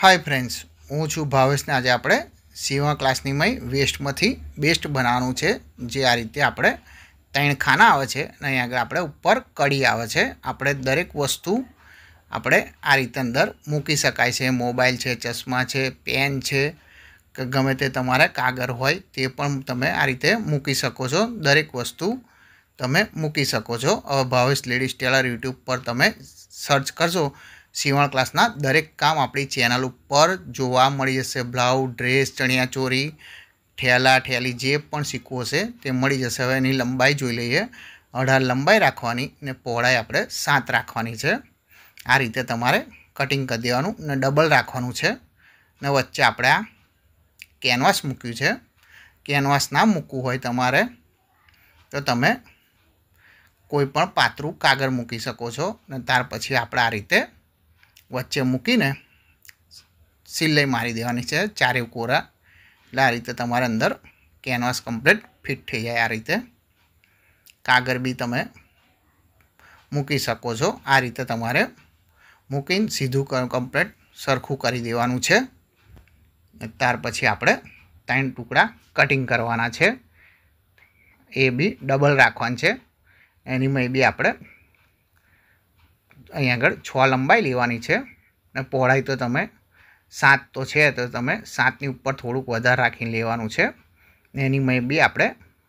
hi friends હું છું ભાવેશને આજે આપણે સીવા ક્લાસની મય વેસ્ટમાંથી બેસ્ટ બનાવવાનું છે જે આ રીતે આપણે ત્રણ ખાના આવે છે અને અહીં આગળ આપણે ઉપર કડી આવે છે આપણે દરેક વસ્તુ આપણે આ રીતે અંદર મૂકી શકાય છે મોબાઈલ છે ચશ્મા છે પેન છે કે ગમે તે તમારે કાગર હોય તે પણ તમે આ રીતે મૂકી શકો છો દરેક વસ્તુ તમે મૂકી શકો છો હવે ભાવેશ લેડીઝ ટેલર યુટ્યુબ પર તમે સર્ચ કરશો સીવણ ક્લાસના દરેક કામ આપણી ચેનલ ઉપર જોવા મળી જશે બ્લાઉઝ ડ્રેસ ચણિયાચોરી ઠેલા ઠેલી જે પણ શીખવું હશે તે મળી જશે હવે એની લંબાઈ જોઈ લઈએ અઢાર લંબાઈ રાખવાની ને પહોળાઈ આપણે સાત રાખવાની છે આ રીતે તમારે કટિંગ કરી દેવાનું ને ડબલ રાખવાનું છે ને વચ્ચે આપણે આ કેનવાસ મૂક્યું છે કેનવાસ ના મૂકવું હોય તમારે તો તમે કોઈ પણ પાતળું કાગળ મૂકી શકો છો ને ત્યાર પછી આપણે આ રીતે વચ્ચે મૂકીને સિલાઈ મારી દેવાની છે ચારે કોરા એટલે આ રીતે તમારા અંદર કેનવાસ કમ્પ્લીટ ફિટ થઈ જાય આ રીતે કાગળ બી તમે મૂકી શકો છો આ રીતે તમારે મૂકીને સીધું કમ્પ્લીટ સરખું કરી દેવાનું છે ત્યાર પછી આપણે ત્રણ ટુકડા કટિંગ કરવાના છે એ બી ડબલ રાખવાનું છે એની મેં બી આપણે અહીં આગળ છ લંબાઈ લેવાની છે અને પહોળાઈ તો તમે સાત તો છે તો તમે સાતની ઉપર થોડુંક વધારે રાખીને લેવાનું છે ને એની મેં બી આપણે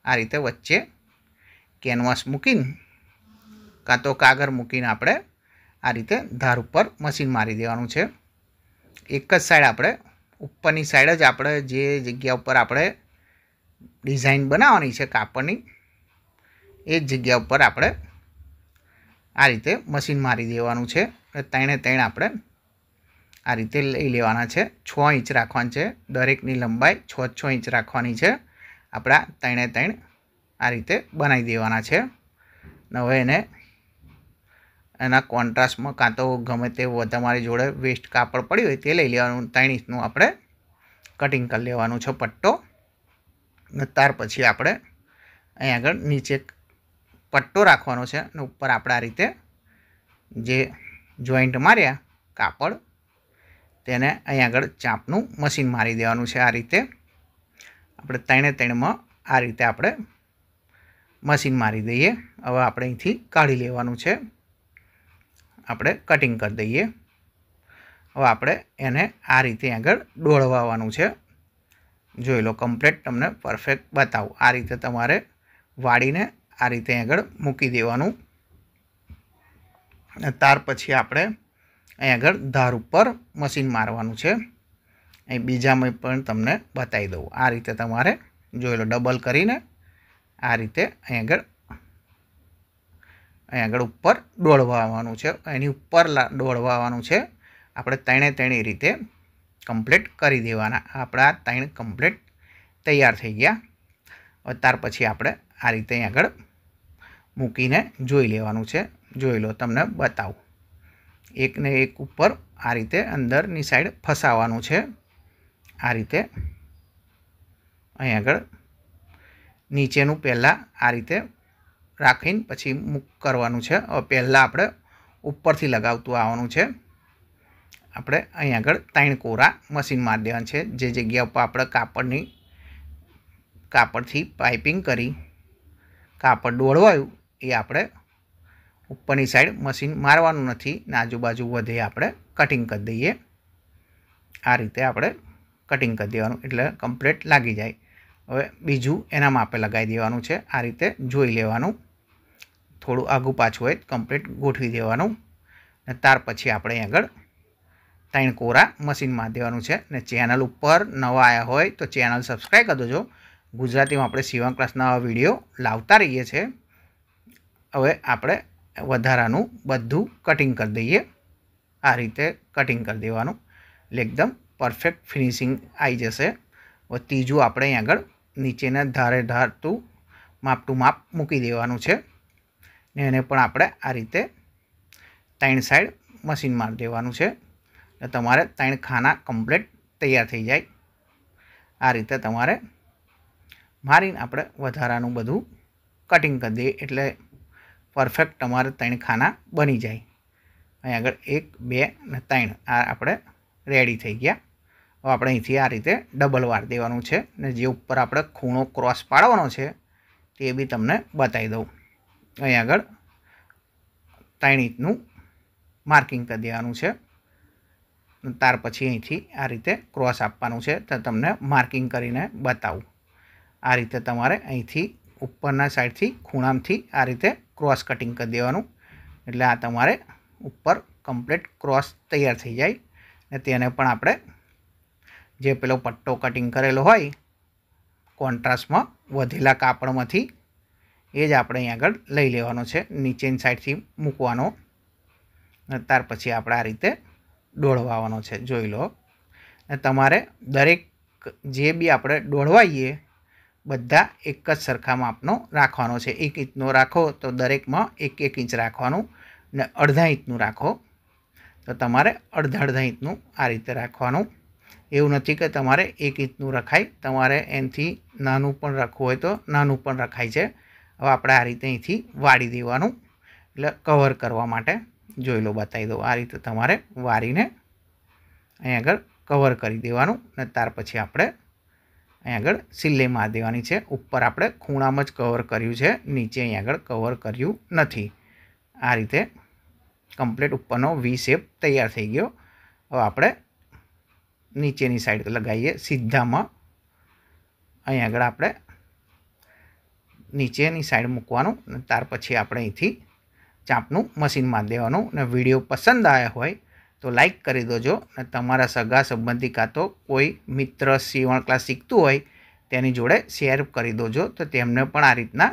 આ રીતે વચ્ચે કેનવાસ મૂકીને કાં તો કાગળ મૂકીને આપણે આ રીતે ધાર ઉપર મશીન મારી દેવાનું છે એક જ સાઈડ આપણે ઉપરની સાઈડ જ આપણે જે જગ્યા ઉપર આપણે ડિઝાઇન બનાવવાની છે કાપડની એ જ જગ્યા ઉપર આપણે આ રીતે મશીન મારી દેવાનું છે ત્રણે ત્રણ આપણે આ રીતે લઈ લેવાના છે છ ઇંચ રાખવાની છે દરેકની લંબાઈ છ છ ઇંચ રાખવાની છે આપણા ત્રણે ત્રણ આ રીતે બનાવી દેવાના છે હવે એને એના કોન્ટ્રાસ્ટમાં કાં તો ગમે તે તમારી જોડે વેસ્ટ કાપડ પડ્યું હોય તે લઈ લેવાનું ત્રણ ઇંચનું આપણે કટિંગ કરી લેવાનું છે પટ્ટો ને ત્યાર પછી આપણે અહીં આગળ નીચે પટ્ટો રાખવાનો છે અને ઉપર આપણે આ રીતે જે જોઈન્ટ માર્યા કાપડ તેને અહીં આગળ ચાંપનું મશીન મારી દેવાનું છે આ રીતે આપણે ત્રણે ત્રણમાં આ રીતે આપણે મશીન મારી દઈએ હવે આપણે અહીંથી કાઢી લેવાનું છે આપણે કટિંગ કરી દઈએ હવે આપણે એને આ રીતે આગળ ડોળવાવાનું છે જોઈ લો કમ્પ્લેટ તમને પરફેક્ટ બતાવું આ રીતે તમારે વાળીને આ રીતે આગળ મૂકી દેવાનું અને ત્યાર પછી આપણે અહીં આગળ ધાર ઉપર મશીન મારવાનું છે અહીં બીજામાં પણ તમને બતાવી દઉં આ રીતે તમારે જોયેલો ડબલ કરીને આ રીતે અહીં આગળ અહીં આગળ ઉપર દોડવાવાનું છે એની ઉપર દોડવાવાનું છે આપણે તેણે ત્રણે રીતે કમ્પ્લીટ કરી દેવાના આપણા ત્રણ કમ્પ્લીટ તૈયાર થઈ ગયા હવે ત્યાર પછી આપણે આ રીતે અહીં આગળ મૂકીને જોઈ લેવાનું છે જોઈ લો તમને બતાવું એકને એક ઉપર આ રીતે અંદરની સાઈડ ફસાવાનું છે આ રીતે અહીં આગળ નીચેનું પહેલાં આ રીતે રાખીને પછી મૂક કરવાનું છે હવે પહેલાં આપણે ઉપરથી લગાવતું આવવાનું છે આપણે અહીં આગળ ત્રણ કોરા મશીન મારી દેવાના છે જે જગ્યા ઉપર આપણે કાપડની કાપડથી પાઇપિંગ કરી કાપડ દોડવાયું એ આપણે ઉપરની સાઈડ મશીન મારવાનું નથી ને આજુબાજુ વધે આપણે કટિંગ કરી દઈએ આ રીતે આપણે કટિંગ કરી દેવાનું એટલે કમ્પ્લેટ લાગી જાય હવે બીજું એના માપે લગાવી દેવાનું છે આ રીતે જોઈ લેવાનું થોડું આઘું પાછું હોય કમ્પ્લેટ ગોઠવી દેવાનું ને ત્યાર પછી આપણે આગળ ત્રણ કોરા મશીનમાં દેવાનું છે ને ચેનલ ઉપર નવા આવ્યા હોય તો ચેનલ સબસ્ક્રાઈબ કરી દેજો ગુજરાતીમાં આપણે સીવણ ક્લાસના વિડીયો લાવતા રહીએ છીએ હવે આપણે વધારાનું બધું કટિંગ કરી દઈએ આ રીતે કટિંગ કરી દેવાનું એટલે એકદમ પરફેક્ટ ફિનિશિંગ આવી જશે હવે ત્રીજું આપણે અહીં આગળ નીચેને ધારે ધારતું માપ ટુ માપ મૂકી દેવાનું છે ને એને પણ આપણે આ રીતે ત્રણ સાઈડ મશીન મારી દેવાનું છે એટલે તમારે ત્રણ ખાના કમ્પ્લેટ તૈયાર થઈ જાય આ રીતે તમારે મારીને આપણે વધારાનું બધું કટિંગ કરી દઈએ એટલે પરફેક્ટ તમારે ત્રણ ખાના બની જાય અહીં આગળ એક બે ને ત્રણ આ આપણે રેડી થઈ ગયા હવે આપણે અહીંથી આ રીતે ડબલ વાર દેવાનું છે ને જે ઉપર આપણે ખૂણો ક્રોસ પાડવાનો છે તે બી તમને બતાવી દઉં અહીં આગળ ત્રણ ઇંચનું માર્કિંગ કરી દેવાનું છે ત્યાર પછી અહીંથી આ રીતે ક્રોસ આપવાનું છે તો તમને માર્કિંગ કરીને બતાવું આ રીતે તમારે અહીંથી ઉપરના સાઈડથી ખૂણામાંથી આ રીતે ક્રોસ કટિંગ કરી દેવાનું એટલે આ તમારે ઉપર કમ્પ્લીટ ક્રોસ તૈયાર થઈ જાય ને તેને પણ આપણે જે પેલો પટ્ટો કટિંગ કરેલો હોય કોન્ટ્રાસ્ટમાં વધેલા કાપડમાંથી એ જ આપણે અહીં આગળ લઈ લેવાનો છે નીચેની સાઈડથી મૂકવાનો અને ત્યાર પછી આપણે આ રીતે દોડવાનો છે જોઈ લો ને તમારે દરેક જે બી આપણે દોડવાઈએ બધા એક જ સરખા માપનો રાખવાનો છે એક ઇંચનો રાખો તો દરેકમાં એક એક ઇંચ રાખવાનું ને અડધા ઇંચનું રાખો તો તમારે અડધા અડધા ઇંચનું આ રીતે રાખવાનું એવું નથી કે તમારે એક ઇંચનું રખાય તમારે એનાથી નાનું પણ રાખવું હોય તો નાનું પણ રખાય છે હવે આપણે આ રીતે અહીંથી વાળી દેવાનું એટલે કવર કરવા માટે જોઈ લો બતાવી દો આ રીતે તમારે વારીને અહીં આગળ કવર કરી દેવાનું ને ત્યાર પછી આપણે અહીં આગળ સિલ્લી માર દેવાની છે ઉપર આપણે ખૂણામાં જ કવર કર્યું છે નીચે અહીં આગળ કવર કર્યું નથી આ રીતે કમ્પ્લીટ ઉપરનો વી શેપ તૈયાર થઈ ગયો હવે આપણે નીચેની સાઈડ લગાવીએ સીધામાં અહીં આગળ આપણે નીચેની સાઈડ મૂકવાનું ત્યાર પછી આપણે અહીંથી ચાંપનું મશીન માર દેવાનું અને વિડીયો પસંદ આવ્યા હોય તો લાઈક કરી દેજો અને તમારા સગા સંબંધી કાં તો કોઈ મિત્ર સીવણ ક્લાસ શીખતું હોય તેની જોડે શેર કરી દેજો તો તેમને પણ આ રીતના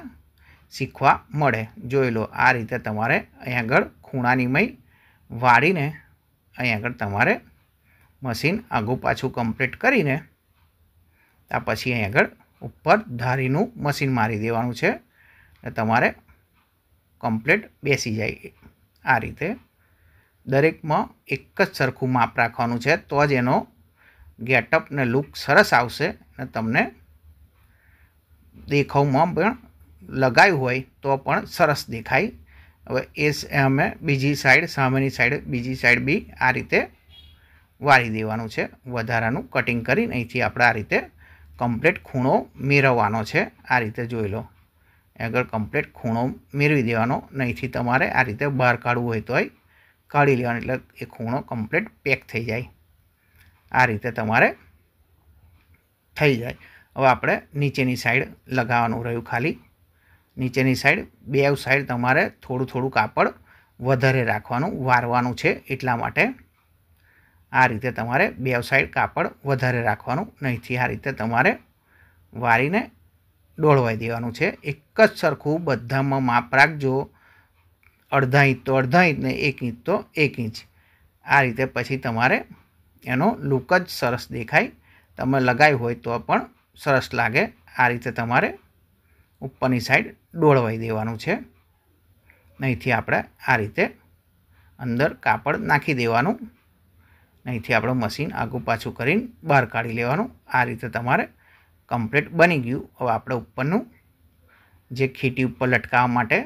શીખવા મળે જોઈ લો આ રીતે તમારે અહીં આગળ ખૂણાની મય વાળીને અહીં આગળ તમારે મશીન આગું પાછું કમ્પ્લીટ કરીને ત્યાર પછી અહીં આગળ ઉપર ધારીનું મશીન મારી દેવાનું છે તમારે કમ્પ્લીટ બેસી જાય આ રીતે દરેકમાં એક જ સરખું માપ રાખવાનું છે તો જ એનો ગેટઅપ ને લુક સરસ આવશે ને તમને દેખાવમાં પણ લગાવ્યું હોય તો પણ સરસ દેખાય હવે એ અમે બીજી સાઈડ સામેની સાઈડ બીજી સાઈડ બી આ રીતે વાળી દેવાનું છે વધારાનું કટિંગ કરીને અહીંથી આપણે આ રીતે કમ્પ્લેટ ખૂણો મેળવવાનો છે આ રીતે જોઈ લો આગળ કમ્પ્લેટ ખૂણો મેળવી દેવાનો નહીંથી તમારે આ રીતે બહાર કાઢવું હોય તોય કાઢી લેવાનો એટલે એ ખૂણો કમ્પ્લીટ પેક થઈ જાય આ રીતે તમારે થઈ જાય હવે આપણે નીચેની સાઈડ લગાવવાનું રહ્યું ખાલી નીચેની સાઈડ બે સાઈડ તમારે થોડું થોડું કાપડ વધારે રાખવાનું વારવાનું છે એટલા માટે આ રીતે તમારે બે સાઈડ કાપડ વધારે રાખવાનું નહીંથી આ રીતે તમારે વારીને ડોળવાઈ દેવાનું છે એક જ સરખું બધામાં માપ રાખજો અડધા ઇંચ તો અડધા ઇંચ ને એક ઇંચ તો એક ઇંચ આ રીતે પછી તમારે એનો લુક જ સરસ દેખાય તમે લગાવ્યું હોય તો પણ સરસ લાગે આ રીતે તમારે ઉપરની સાઈડ ડોળવાઈ દેવાનું છે નહીંથી આપણે આ રીતે અંદર કાપડ નાખી દેવાનું નહીંથી આપણે મશીન આગું પાછું કરીને બહાર કાઢી લેવાનું આ રીતે તમારે કમ્પ્લીટ બની ગયું હવે આપણે ઉપરનું જે ખીટી ઉપર લટકાવવા માટે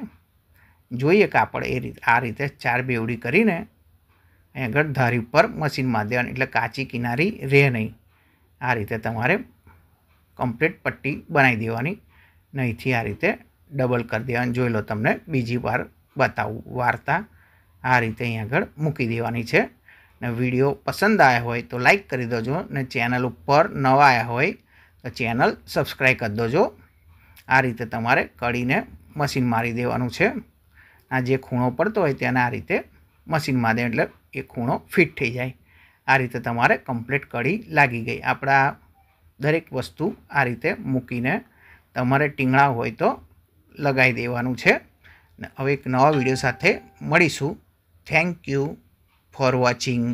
જોઈએ કાપડ એ રીતે આ રીતે ચાર બેવડી કરીને અહીં આગળ ધારી ઉપર મશીનમાં દેવાની એટલે કાચી કિનારી રહે નહીં આ રીતે તમારે કમ્પ્લીટ પટ્ટી બનાવી દેવાની નહીંથી આ રીતે ડબલ કરી દેવાની જોઈ લો તમને બીજી વાર બતાવું વાર્તા આ રીતે અહીં આગળ મૂકી દેવાની છે ને વિડીયો પસંદ આવ્યા હોય તો લાઈક કરી દેજો ને ચેનલ ઉપર નવા આવ્યા હોય તો ચેનલ સબસ્ક્રાઈબ કરી દેજો આ રીતે તમારે કળીને મશીન મારી દેવાનું છે આ જે ખૂણો પડતો હોય તેને આ રીતે મશીનમાં દે એટલે એ ખૂણો ફિટ થઈ જાય આ રીતે તમારે કમ્પ્લીટ કડી લાગી ગઈ આપણા દરેક વસ્તુ આ રીતે મૂકીને તમારે ટીંગણા હોય તો લગાવી દેવાનું છે હવે એક નવા વિડીયો સાથે મળીશું થેન્ક યુ ફોર વોચિંગ